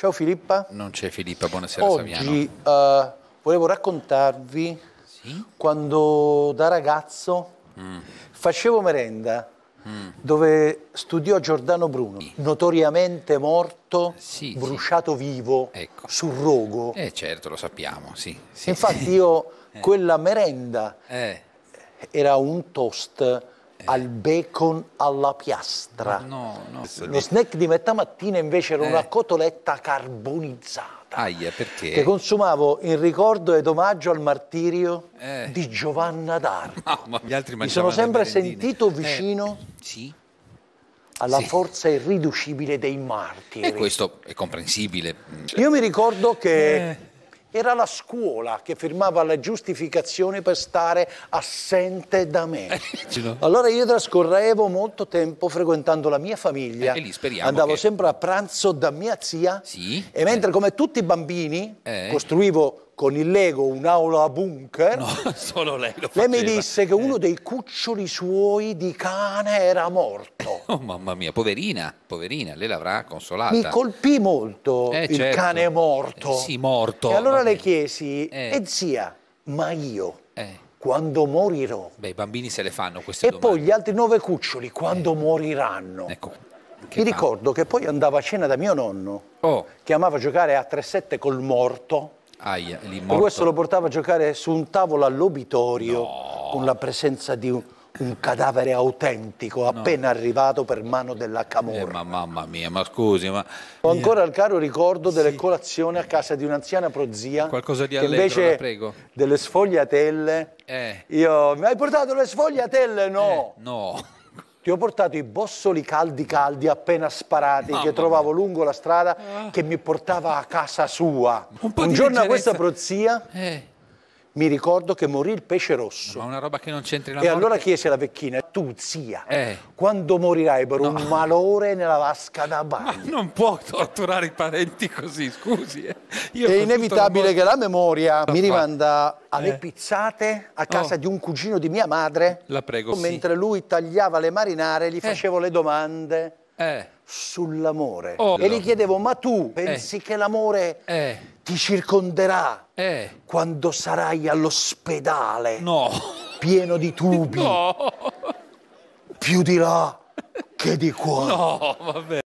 Ciao Filippa. Non c'è Filippa, buonasera Oggi, Saviano. Uh, eh, volevo raccontarvi sì? quando da ragazzo mm. facevo merenda mm. dove studiò Giordano Bruno, sì. notoriamente morto, sì, bruciato vivo, ecco. sul rogo. Eh certo, lo sappiamo, sì. Infatti io eh. quella merenda eh. era un toast eh. al bacon alla piastra. No, no. Lo snack di metà mattina invece era eh. una cotoletta carbonizzata. Aia, perché? Che consumavo in ricordo ed omaggio al martirio eh. di Giovanna d'Arco. No, ma gli altri Mi sono sempre sentito eh. vicino. Eh. Sì alla sì. forza irriducibile dei martiri. E questo è comprensibile. Io mi ricordo che eh. Era la scuola che firmava la giustificazione per stare assente da me. Eh, allora io trascorrevo molto tempo frequentando la mia famiglia. Eh, Andavo che... sempre a pranzo da mia zia. Sì? E mentre come tutti i bambini eh. costruivo con il Lego un'aula bunker. No, solo lei lo faceva. Lei mi disse che uno dei cuccioli suoi di cane era morto. Oh mamma mia, poverina, poverina, lei l'avrà consolata. Mi colpì molto eh, il certo. cane morto. Eh, sì, morto. E allora le chiesi, eh. e zia, ma io... Eh quando morirò. Beh, i bambini se le fanno queste e domande. E poi gli altri nove cuccioli quando eh. moriranno. Ecco. Mi ricordo che poi andavo a cena da mio nonno, oh. che amava giocare a 3-7 col morto. Aia, lì morto. E questo lo portava a giocare su un tavolo all'obitorio no. con la presenza di un, un cadavere autentico appena no. arrivato per mano della Camorra. Eh, ma mamma mia, ma scusi, ma... Ho ancora il caro ricordo delle colazioni a casa di un'anziana prozia. Qualcosa di allegro, che invece prego. delle sfogliatelle... Eh. Io... Mi hai portato le sfogliatelle? No! Eh, no! Ti ho portato i bossoli caldi caldi appena sparati Mamma che trovavo mia. lungo la strada ah. che mi portava a casa sua. Un, un giorno a questa prozia eh mi ricordo che morì il pesce rosso. Ma una roba che non c'entri la E allora chiese alla vecchina, tu zia, eh. quando morirai per no. un malore nella vasca da bagno? Ma non può torturare i parenti così, scusi. Eh. È inevitabile che la memoria mi rimanda alle eh. pizzate a casa oh. di un cugino di mia madre. La prego, Mentre sì. lui tagliava le marinare, gli eh. facevo le domande eh. sull'amore. Oh. E gli chiedevo, ma tu pensi eh. che l'amore eh. ti circonderà eh. quando sarai all'ospedale? No. Pieno di tubi? No. Più di là che di qua? No, vabbè.